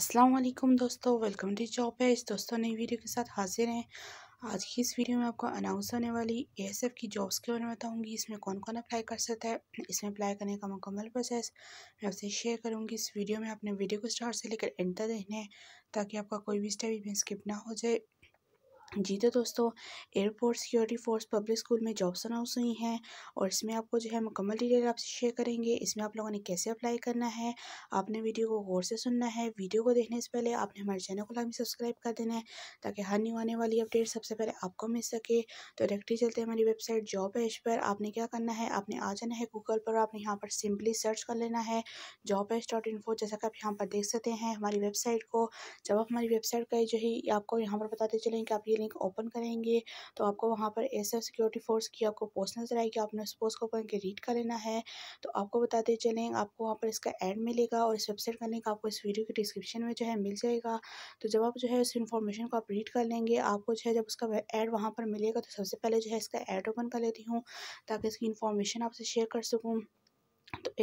अस्सलाम वालेकुम दोस्तों वेलकम टू जॉब इस दोस्तों नई वीडियो के साथ हाजिर हैं आज की इस वीडियो में आपको अनाउंस होने वाली एएसएफ की जॉब्स के बारे में बताऊंगी इसमें कौन कौन अप्लाई कर सकता है इसमें अप्लाई करने का मुकम्मल प्रोसेस मैं आपसे शेयर करूंगी इस वीडियो में आपने वीडियो को स्टार्ट से लेकर एंड तक देखना है ताकि आपका कोई भी स्टेप इसमें स्किप ना हो जाए जी तो दोस्तों airport security force public school में जॉब्स अनाउंस हुई हैं और इसमें आपको जो है मुकम्मल डिटेल आपसे शेयर करेंगे इसमें आप लोगों ने कैसे अप्लाई करना है आपने वीडियो को गौर से सुनना है वीडियो को देखने से पहले आपने हमारे चैनल को लाजमी सब्सक्राइब कर देना है ताकि हर न्यू आने वाली अपडेट सबसे पहले आपको मिल सके तो डायरेक्टली चलते हैं हमारी वेबसाइट जॉब एज पर आपने क्या करना है आपने आ जाना है गूगल पर आपने यहाँ पर सिंपली सर्च कर लेना है जॉब एज डॉट इन्फो जैसा कि आप यहाँ पर देख सकते हैं हमारी वेबसाइट को जब आप हमारी वेबसाइट का जो है आपको यहाँ पर बताते चलें कि आप ये ये लिंक ओपन करेंगे तो आपको वहाँ पर एस एफ सिक्योरिटी फोर्स की आपको पोस्ट नजर आएगी आपने उस पोस्ट को ओपन के रीड कर लेना है तो आपको बताते चलें आपको वहाँ पर इसका एड मिलेगा और इस वेबसाइट का लिंक आपको इस वीडियो के डिस्क्रिप्शन में जो है मिल जाएगा तो जब आप जो है उस इन्फॉर्मेशन को आप रीड कर लेंगे आपको जो है जब उसका एड वहाँ पर मिलेगा तो सबसे पहले जो है इसका एड ओपन कर लेती हूँ ताकि इसकी इन्फॉर्मेशन आपसे शेयर कर सकूँ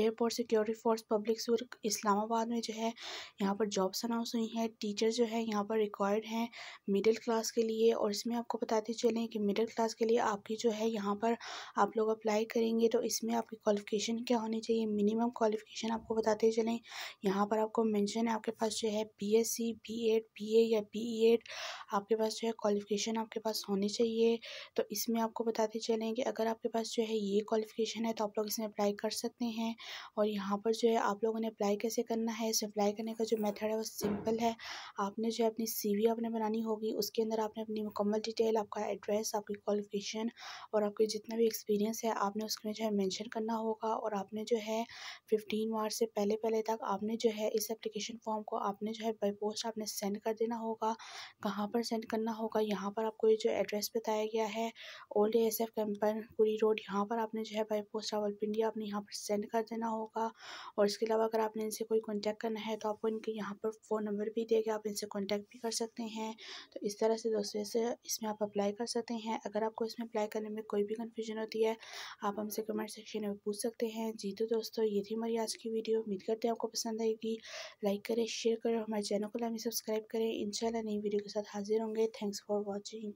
airport security force public school Islamabad में जो है यहाँ पर जॉब्स अनाउंस हुई हैं टीचर जो है यहाँ पर रिक्वायर्ड हैं मिडिल क्लास के लिए और इसमें आपको बताते चलें कि मिडिल क्लास के लिए आपकी जो है यहाँ पर आप लोग अप्लाई करेंगे तो इसमें आपकी क्वालिफिकेशन क्या होनी चाहिए मिनिमम क्वालिफिकेशन आपको बताते चलें यहाँ पर आपको मैंशन है आपके पास जो है B S C B Ed B A या बी एड e आपके पास जो है क्वालिफिकेशन आपके पास होनी चाहिए तो इसमें आपको बताते चलें कि अगर आपके पास जो है ये क्वालिफिकेशन है तो आप लोग इसमें अप्लाई कर सकते हैं और यहाँ पर जो है आप लोगों ने अप्लाई कैसे करना है इसे अप्लाई करने का जो मेथड है वो सिंपल है आपने जो है अपनी सीवी आपने बनानी होगी उसके अंदर आपने अपनी मुकम्मल डिटेल आपका एड्रेस आपकी क्वालिफिकेशन और आपके जितना भी एक्सपीरियंस है आपने उसमें जो है मैंशन करना होगा और आपने जो है फिफ्टीन मार्च से पहले पहले तक आपने जो है इस एप्लीकेशन फॉर्म को आपने जो है बाई पोस्ट आपने सेंड कर देना होगा कहाँ पर सेंड करना होगा यहाँ पर आपको ये जो एड्रेस बताया गया है ओल्ड एस एफ कैंपन पूरी रोड यहाँ पर आपने जो है बाई पोस्ट ऑल इंडिया आपने यहाँ पर सेंड कर देना होगा और इसके अलावा अगर आपने इनसे कोई कॉन्टैक्ट करना है तो आपको इनके यहाँ पर फ़ोन नंबर भी देगा आप इनसे कॉन्टैक्ट भी कर सकते हैं तो इस तरह से दोस्तों से इसमें आप अप्लाई कर सकते हैं अगर आपको इसमें अप्लाई करने में कोई भी कन्फ्यूजन होती है आप हमसे कमेंट सेक्शन में पूछ सकते हैं जी तो दोस्तों ये थी हमारी आज की वीडियो उम्मीद करते हैं आपको पसंद आएगी लाइक करें शेयर करें हमारे चैनल को लाइन सब्सक्राइब करें इंशाल्लाह नई वीडियो के साथ हाजिर होंगे थैंक्स फॉर वॉचिंग